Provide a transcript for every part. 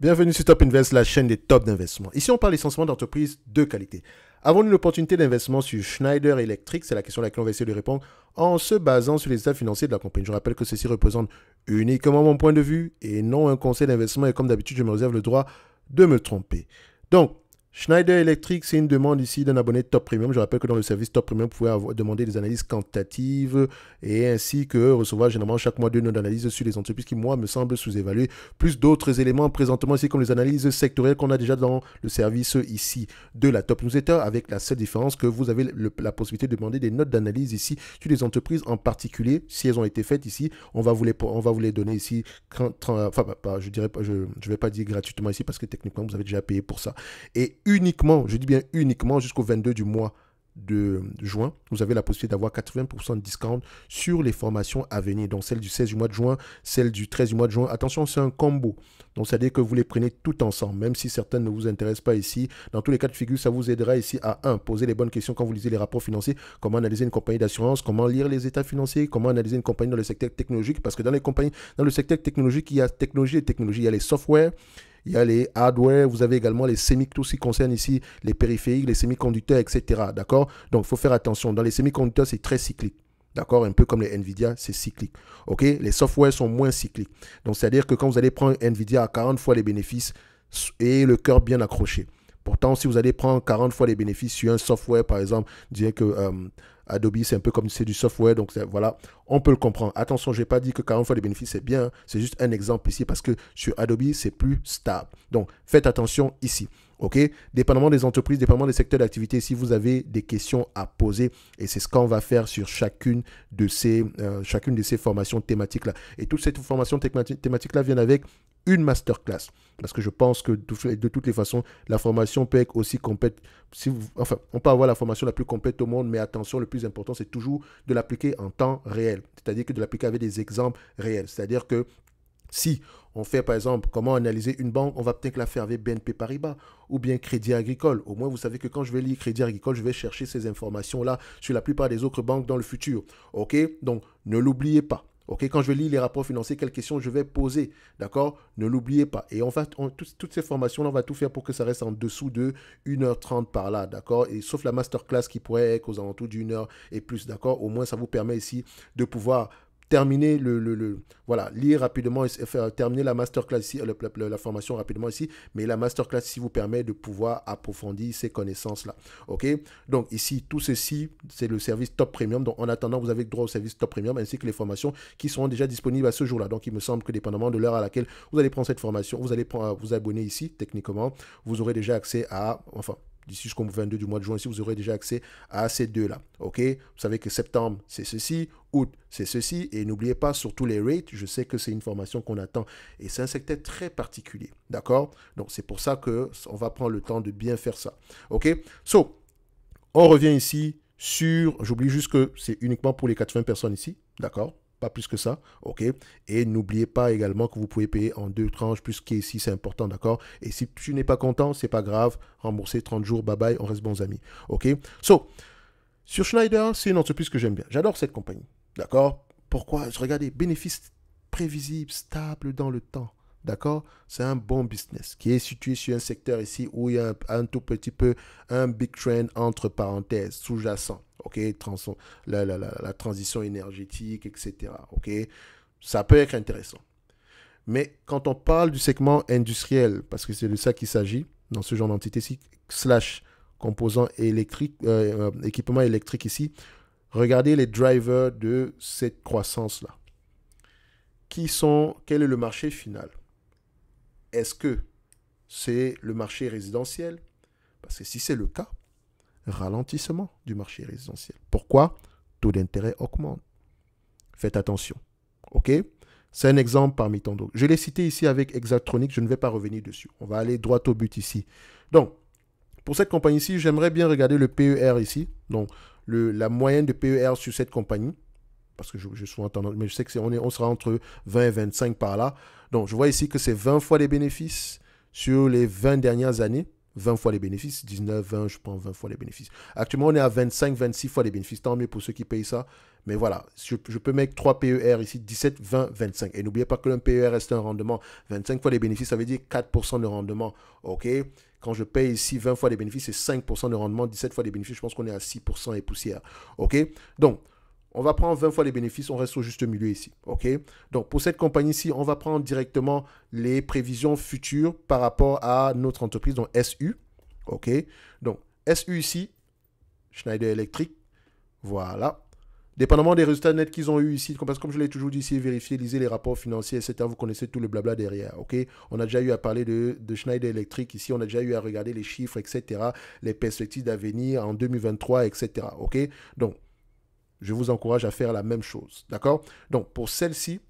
Bienvenue sur Top Invest, la chaîne des tops d'investissement. Ici, on parle essentiellement d'entreprises de qualité. Avons-nous une opportunité d'investissement sur Schneider Electric C'est la question à laquelle on va essayer de répondre en se basant sur les états financiers de la compagnie. Je rappelle que ceci représente uniquement mon point de vue et non un conseil d'investissement. Et comme d'habitude, je me réserve le droit de me tromper. Donc, Schneider Electric, c'est une demande ici d'un abonné Top Premium. Je rappelle que dans le service Top Premium, vous pouvez demander des analyses quantitatives et ainsi que recevoir généralement chaque mois deux notes d'analyse sur les entreprises qui, moi, me semblent sous-évaluées, plus d'autres éléments présentement ici comme les analyses sectorielles qu'on a déjà dans le service ici de la Top Newsletter, avec la seule différence que vous avez la possibilité de demander des notes d'analyse ici sur les entreprises en particulier. Si elles ont été faites ici, on va vous les, on va vous les donner ici. Enfin, je je ne vais pas dire gratuitement ici parce que techniquement, vous avez déjà payé pour ça. Et uniquement, je dis bien uniquement jusqu'au 22 du mois de juin, vous avez la possibilité d'avoir 80% de discount sur les formations à venir. Donc celle du 16 du mois de juin, celle du 13 du mois de juin. Attention, c'est un combo. Donc ça veut dire que vous les prenez tout ensemble, même si certaines ne vous intéressent pas ici. Dans tous les cas de figure, ça vous aidera ici à 1. Poser les bonnes questions quand vous lisez les rapports financiers, comment analyser une compagnie d'assurance, comment lire les états financiers, comment analyser une compagnie dans le secteur technologique. Parce que dans les compagnies, dans le secteur technologique, il y a technologie et technologie. Il y a les softwares il y a les hardware, vous avez également les semi, tout ce qui concerne ici les périphériques, les semi-conducteurs, etc. D'accord Donc, il faut faire attention. Dans les semi-conducteurs, c'est très cyclique. D'accord Un peu comme les NVIDIA, c'est cyclique. OK Les softwares sont moins cycliques. Donc, c'est-à-dire que quand vous allez prendre NVIDIA à 40 fois les bénéfices et le cœur bien accroché. Pourtant, si vous allez prendre 40 fois les bénéfices sur un software, par exemple, dire que euh, Adobe, c'est un peu comme c'est du software, donc voilà, on peut le comprendre. Attention, je n'ai pas dit que 40 fois les bénéfices, c'est bien, hein. c'est juste un exemple ici parce que sur Adobe, c'est plus stable. Donc, faites attention ici. OK Dépendamment des entreprises, dépendamment des secteurs d'activité, si vous avez des questions à poser, et c'est ce qu'on va faire sur chacune de ces, euh, chacune de ces formations thématiques-là. Et toutes ces formations thématiques-là viennent avec une masterclass. Parce que je pense que de toutes les façons, la formation peut être aussi complète. Si vous, enfin, on peut avoir la formation la plus complète au monde, mais attention, le plus important, c'est toujours de l'appliquer en temps réel. C'est-à-dire que de l'appliquer avec des exemples réels. C'est-à-dire que si on fait par exemple comment analyser une banque, on va peut-être la faire avec BNP Paribas ou bien Crédit Agricole. Au moins, vous savez que quand je vais lire Crédit Agricole, je vais chercher ces informations-là sur la plupart des autres banques dans le futur. OK Donc, ne l'oubliez pas. Ok, quand je lis les rapports financiers, quelles questions je vais poser, d'accord Ne l'oubliez pas. Et on va, toutes, ces formations, on va tout faire pour que ça reste en dessous de 1h30 par là, d'accord Et sauf la masterclass qui pourrait être aux alentours d'une heure et plus, d'accord Au moins, ça vous permet ici de pouvoir terminer le, voilà lire rapidement et terminer la masterclass ici la, formation rapidement ici mais la masterclass ici vous permet de pouvoir approfondir ces connaissances là ok donc ici tout ceci c'est le service top premium donc en attendant vous avez droit au service top premium ainsi que les formations qui seront déjà disponibles à ce jour là donc il me semble que dépendamment de l'heure à laquelle vous allez prendre cette formation vous allez vous abonner ici techniquement vous aurez déjà accès à enfin d'ici jusqu'au 22 du mois de juin, si vous aurez déjà accès à ces deux-là. OK Vous savez que septembre, c'est ceci, août, c'est ceci, et n'oubliez pas surtout les rates, je sais que c'est une formation qu'on attend, et c'est un secteur très particulier, d'accord Donc c'est pour ça qu'on va prendre le temps de bien faire ça. OK So, on revient ici sur, j'oublie juste que c'est uniquement pour les 80 personnes ici, d'accord pas plus que ça, ok Et n'oubliez pas également que vous pouvez payer en deux tranches, plus qu'ici, c'est important, d'accord Et si tu n'es pas content, c'est pas grave, rembourser 30 jours, bye bye, on reste bons amis, ok So, sur Schneider, c'est une entreprise que j'aime bien, j'adore cette compagnie, d'accord Pourquoi Regardez, bénéfices prévisibles, stables dans le temps, D'accord C'est un bon business qui est situé sur un secteur ici où il y a un, tout petit peu un big trend entre parenthèses, sous-jacent. OK la, transition énergétique, etc. OK Ça peut être intéressant. Mais quand on parle du segment industriel, parce que c'est de ça qu'il s'agit, dans ce genre d'entité slash composants électriques, euh, euh, équipements électriques ici, regardez les drivers de cette croissance-là. Qui sont, quel est le marché final est-ce que c'est le marché résidentiel Parce que si c'est le cas, ralentissement du marché résidentiel. Pourquoi Taux d'intérêt augmente. Faites attention. OK C'est un exemple parmi tant d'autres. Je l'ai cité ici avec Exactronic, je ne vais pas revenir dessus. On va aller droit au but ici. Donc, pour cette compagnie-ci, j'aimerais bien regarder le PER ici. Donc, la moyenne de PER sur cette compagnie parce que je, suis souvent tendance, mais je sais que on, est, on sera entre 20 et 25 par là. Donc, je vois ici que c'est 20 fois les bénéfices sur les 20 dernières années. 20 fois les bénéfices, 19, 20, je prends 20 fois les bénéfices. Actuellement, on est à 25, 26 fois les bénéfices. Tant mieux pour ceux qui payent ça. Mais voilà, je, peux mettre 3 PER ici, 17, 20, 25. Et n'oubliez pas que le PER reste un rendement. 25 fois les bénéfices, ça veut dire 4% de rendement. OK Quand je paye ici 20 fois les bénéfices, c'est 5% de rendement. 17 fois les bénéfices, je pense qu'on est à 6% et poussière. OK Donc, on va prendre 20 fois les bénéfices, on reste au juste milieu ici. OK Donc pour cette compagnie-ci, on va prendre directement les prévisions futures par rapport à notre entreprise, donc SU. OK Donc SU ici, Schneider Electric. Voilà. Dépendamment des résultats nets qu'ils ont eu ici, parce que comme je l'ai toujours dit ici, vérifiez, lisez les rapports financiers, etc. Vous connaissez tout le blabla derrière, ok On a déjà eu à parler de, Schneider Electric ici, on a déjà eu à regarder les chiffres, etc. Les perspectives d'avenir en 2023, etc. Ok Donc, je vous encourage à faire la même chose. D'accord Donc, pour celle-ci,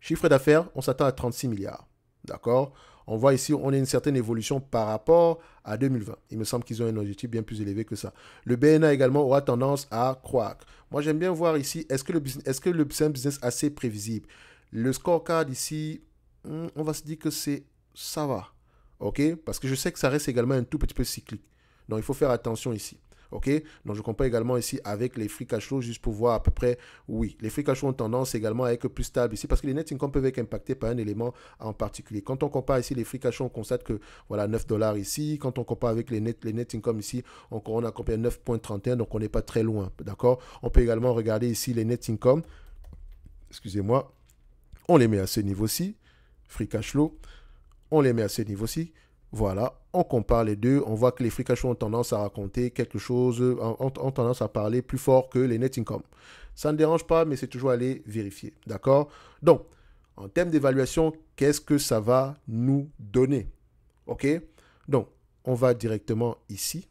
chiffre d'affaires, on s'attend à 36 milliards. D'accord On voit ici, on a une certaine évolution par rapport à 2020. Il me semble qu'ils ont un objectif bien plus élevé que ça. Le BNA également aura tendance à croître. Moi, j'aime bien voir ici, est-ce que le business, est-ce que le business, business assez prévisible Le scorecard ici, hmm, on va se dire que c'est ça va. OK Parce que je sais que ça reste également un tout petit peu cyclique. Donc, il faut faire attention ici. Ok Donc, je compare également ici avec les free cash flow juste pour voir à peu près, oui, les free cash flow ont tendance également à être plus stables ici parce que les net income peuvent être impactés par un élément en particulier. Quand on compare ici les free cash flow, on constate que voilà 9 dollars ici. Quand on compare avec les net, les net income ici, on a compris 9.31, donc on n'est pas très loin. D'accord On peut également regarder ici les net income. Excusez-moi. On les met à ce niveau-ci. Free cash flow. On les met à ce niveau-ci. Voilà, on compare les deux, on voit que les free ont tendance à raconter quelque chose, ont, tendance à parler plus fort que les net income. Ça ne dérange pas, mais c'est toujours aller vérifier. D'accord Donc, en termes d'évaluation, qu'est-ce que ça va nous donner OK Donc, on va directement ici,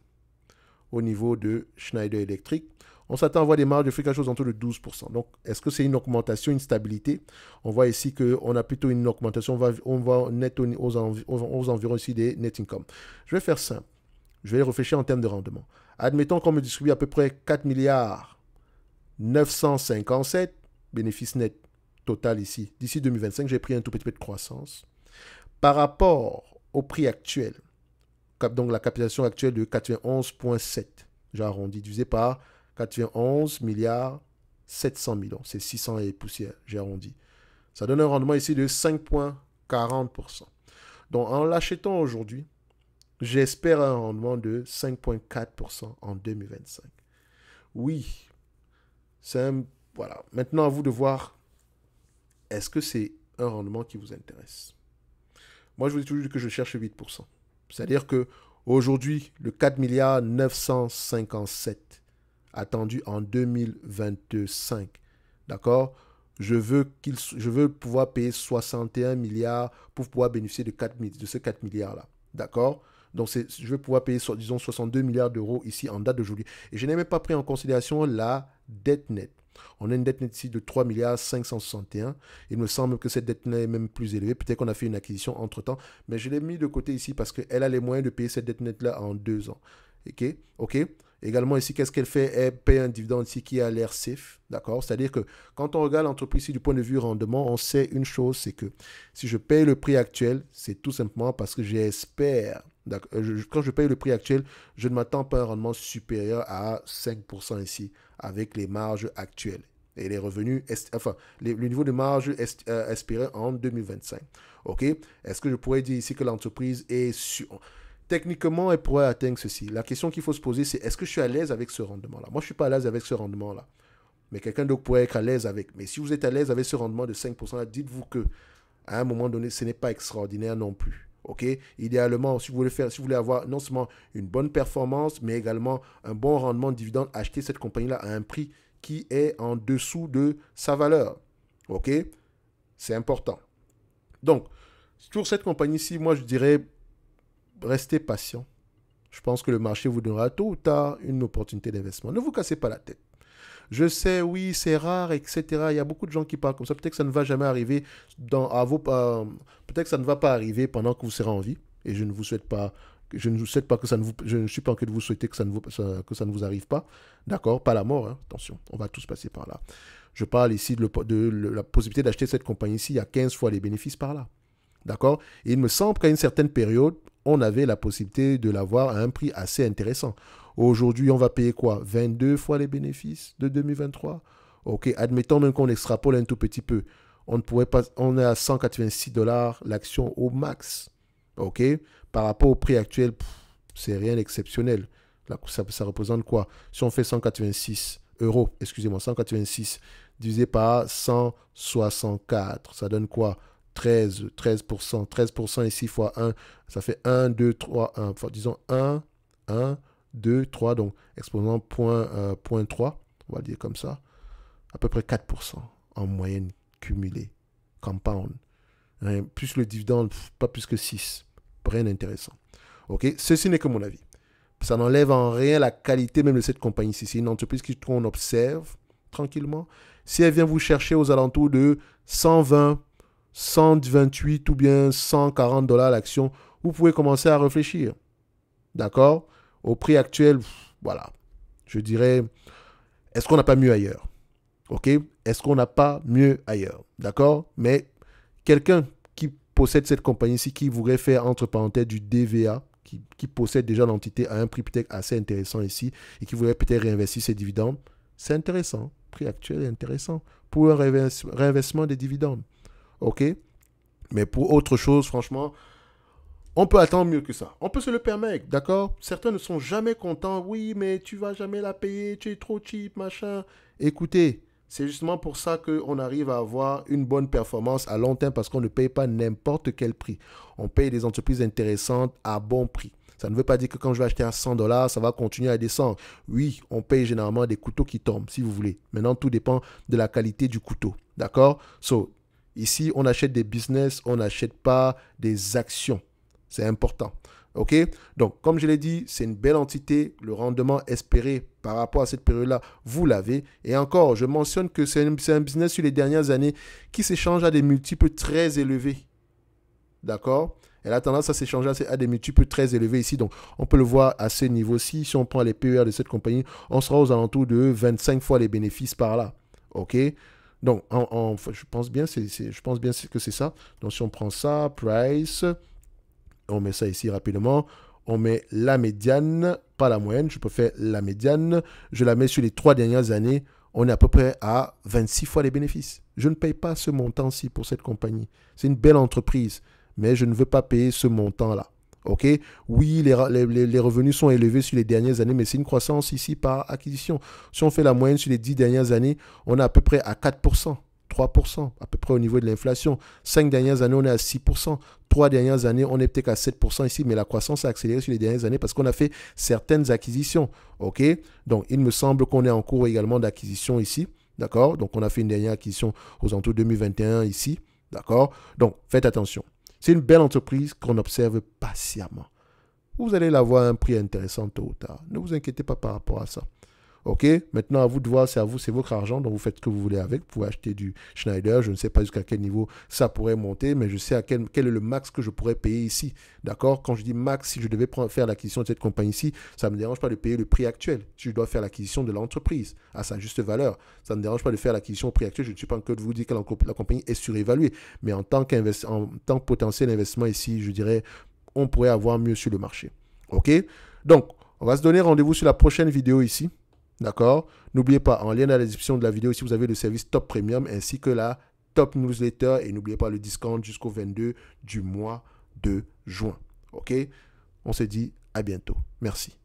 au niveau de Schneider Electric. On s'attend à voir des marges de quelque chose autour de 12%. Donc, est-ce que c'est une augmentation, une stabilité On voit ici qu'on a plutôt une augmentation. On va, net aux, environs ici des net income. Je vais faire simple. Je vais réfléchir en termes de rendement. Admettons qu'on me distribue à peu près 4 milliards 957 bénéfices net total ici. D'ici 2025, j'ai pris un tout petit peu de croissance. Par rapport au prix actuel, donc la capitalisation actuelle de 91,7, J'ai arrondi, divisé par 91 milliards 700 millions. C'est 600 et poussière, j'ai arrondi. Ça donne un rendement ici de 5,40%. Donc en l'achetant aujourd'hui, j'espère un rendement de 5,4% en 2025. Oui, c'est Voilà. Maintenant, à vous de voir, est-ce que c'est un rendement qui vous intéresse Moi, je vous dis toujours que je cherche 8%. C'est-à-dire que aujourd'hui, le 4 milliards 957 attendu en 2025. D'accord je veux, je veux pouvoir payer 61 milliards pour pouvoir bénéficier de, 4, de ces 4 milliards-là. D'accord donc, je veux pouvoir payer, disons, 62 milliards d'euros ici en date d'aujourd'hui. Et je n'ai même pas pris en considération la dette nette. On a une dette nette ici de 3 milliards 561. Il me semble que cette dette nette est même plus élevée. Peut-être qu'on a fait une acquisition entre-temps. Mais je l'ai mis de côté ici parce qu'elle a les moyens de payer cette dette nette-là en deux ans. OK OK Également ici, qu'est-ce qu'elle fait Elle paye un dividende ici qui a l'air safe, d'accord C'est-à-dire que quand on regarde l'entreprise ici du point de vue rendement, on sait une chose, c'est que si je paye le prix actuel, c'est tout simplement parce que j'espère, euh, quand je paye le prix actuel, je ne m'attends pas à un rendement supérieur à 5% ici, avec les marges actuelles et les revenus, enfin, le niveau de marge euh, espéré en 2025, ok Est-ce que je pourrais dire ici que l'entreprise est... Sur, techniquement, elle pourrait atteindre ceci. La question qu'il faut se poser, c'est est-ce que je suis à l'aise avec ce rendement-là Moi, je ne suis pas à l'aise avec ce rendement-là. Mais quelqu'un d'autre pourrait être à l'aise avec. Mais si vous êtes à l'aise avec ce rendement de 5%, dites-vous que à un moment donné, ce n'est pas extraordinaire non plus. OK Idéalement, si vous voulez faire si vous voulez avoir non seulement une bonne performance, mais également un bon rendement de dividende, achetez cette compagnie-là à un prix qui est en dessous de sa valeur. OK C'est important. Donc, sur cette compagnie-ci, moi je dirais restez patient. Je pense que le marché vous donnera tôt ou tard une opportunité d'investissement. Ne vous cassez pas la tête. Je sais, oui, c'est rare, etc. Il y a beaucoup de gens qui parlent comme ça. Peut-être que ça ne va jamais arriver dans, à Peut-être que ça ne va pas arriver pendant que vous serez en vie. Et je ne vous souhaite pas... Je ne vous souhaite pas que ça ne vous... Je ne suis pas en train de vous souhaiter que ça ne vous, que ça ne vous arrive pas. D'accord Pas la mort, hein. Attention, on va tous passer par là. Je parle ici de, la possibilité d'acheter cette compagnie y à 15 fois les bénéfices par là. D'accord il me semble qu'à une certaine période, on avait la possibilité de l'avoir à un prix assez intéressant. Aujourd'hui, on va payer quoi 22 fois les bénéfices de 2023 Ok, admettons même qu'on extrapole un tout petit peu. On ne pourrait pas, on est à 186 dollars l'action au max. Ok, par rapport au prix actuel, c'est rien d'exceptionnel. Ça, ça représente quoi Si on fait 186 euros, excusez-moi, 186 divisé par 164, ça donne quoi 13, 13%, 13% et 6 fois 1, ça fait 1, 2, 3, 1, disons 1, 1, 2, 3, donc exposant point, 3, euh, on va dire comme ça, à peu près 4% en moyenne cumulée, compound. Hein, plus le dividende, pas plus que 6. Rien d'intéressant. OK Ceci n'est que mon avis. Ça n'enlève en rien la qualité même de cette compagnie. ci c'est une entreprise qu'on observe tranquillement, si elle vient vous chercher aux alentours de 120 128 ou bien 140 dollars l'action, vous pouvez commencer à réfléchir. D'accord Au prix actuel, voilà. Je dirais, est-ce qu'on n'a pas mieux ailleurs Ok Est-ce qu'on n'a pas mieux ailleurs D'accord Mais quelqu'un qui possède cette compagnie ici, qui voudrait faire entre parenthèses du DVA, qui, possède déjà l'entité à un prix peut-être assez intéressant ici, et qui voudrait peut-être réinvestir ses dividendes, c'est intéressant. prix actuel est intéressant pour un réinvestissement des dividendes. Ok Mais pour autre chose, franchement, on peut attendre mieux que ça. On peut se le permettre, d'accord Certains ne sont jamais contents. Oui, mais tu vas jamais la payer, tu es trop cheap, machin. Écoutez, c'est justement pour ça qu'on arrive à avoir une bonne performance à long terme parce qu'on ne paye pas n'importe quel prix. On paye des entreprises intéressantes à bon prix. Ça ne veut pas dire que quand je vais acheter à 100 dollars, ça va continuer à descendre. Oui, on paye généralement des couteaux qui tombent, si vous voulez. Maintenant, tout dépend de la qualité du couteau. D'accord Ici, on achète des business, on n'achète pas des actions. C'est important. OK Donc, comme je l'ai dit, c'est une belle entité. Le rendement espéré par rapport à cette période-là, vous l'avez. Et encore, je mentionne que c'est un business sur les dernières années qui s'échange à des multiples très élevés. D'accord Elle a tendance à s'échanger à des multiples très élevés ici. Donc, on peut le voir à ce niveau-ci. Si on prend les PER de cette compagnie, on sera aux alentours de 25 fois les bénéfices par là. OK donc, je, pense bien je pense bien que c'est ça. Donc, si on prend ça, price, on met ça ici rapidement. On met la médiane, pas la moyenne. Je peux faire la médiane. Je la mets sur les trois dernières années. On est à peu près à 26 fois les bénéfices. Je ne paye pas ce montant-ci pour cette compagnie. C'est une belle entreprise, mais je ne veux pas payer ce montant-là. OK Oui, les, revenus sont élevés sur les dernières années, mais c'est une croissance ici par acquisition. Si on fait la moyenne sur les 10 dernières années, on est à peu près à 4%. 3% à peu près au niveau de l'inflation. 5 dernières années, on est à 6%. Trois dernières années, on est peut-être à 7% ici, mais la croissance a accéléré sur les dernières années parce qu'on a fait certaines acquisitions. OK Donc, il me semble qu'on est en cours également d'acquisition ici. D'accord Donc, on a fait une dernière acquisition aux alentours 2021 ici. D'accord Donc, faites attention. C'est une belle entreprise qu'on observe patiemment. Vous allez la voir à un prix intéressant tôt ou tard. Ne vous inquiétez pas par rapport à ça. Ok, maintenant à vous de voir, c'est à vous, c'est votre argent, donc vous faites ce que vous voulez avec. Vous pouvez acheter du Schneider, je ne sais pas jusqu'à quel niveau ça pourrait monter, mais je sais à quel, est le max que je pourrais payer ici. D'accord Quand je dis max, si je devais faire l'acquisition de cette compagnie ici, ça ne me dérange pas de payer le prix actuel. Si je dois faire l'acquisition de l'entreprise à sa juste valeur, ça ne me dérange pas de faire l'acquisition au prix actuel. Je ne suis pas en train de vous dire que la, compagnie est surévaluée, mais en tant, en tant que potentiel investissement ici, je dirais, on pourrait avoir mieux sur le marché. Ok Donc, on va se donner rendez-vous sur la prochaine vidéo ici. D'accord N'oubliez pas, en lien dans la description de la vidéo, si vous avez le service Top Premium ainsi que la Top Newsletter et n'oubliez pas le discount jusqu'au 22 du mois de juin. OK On se dit à bientôt. Merci.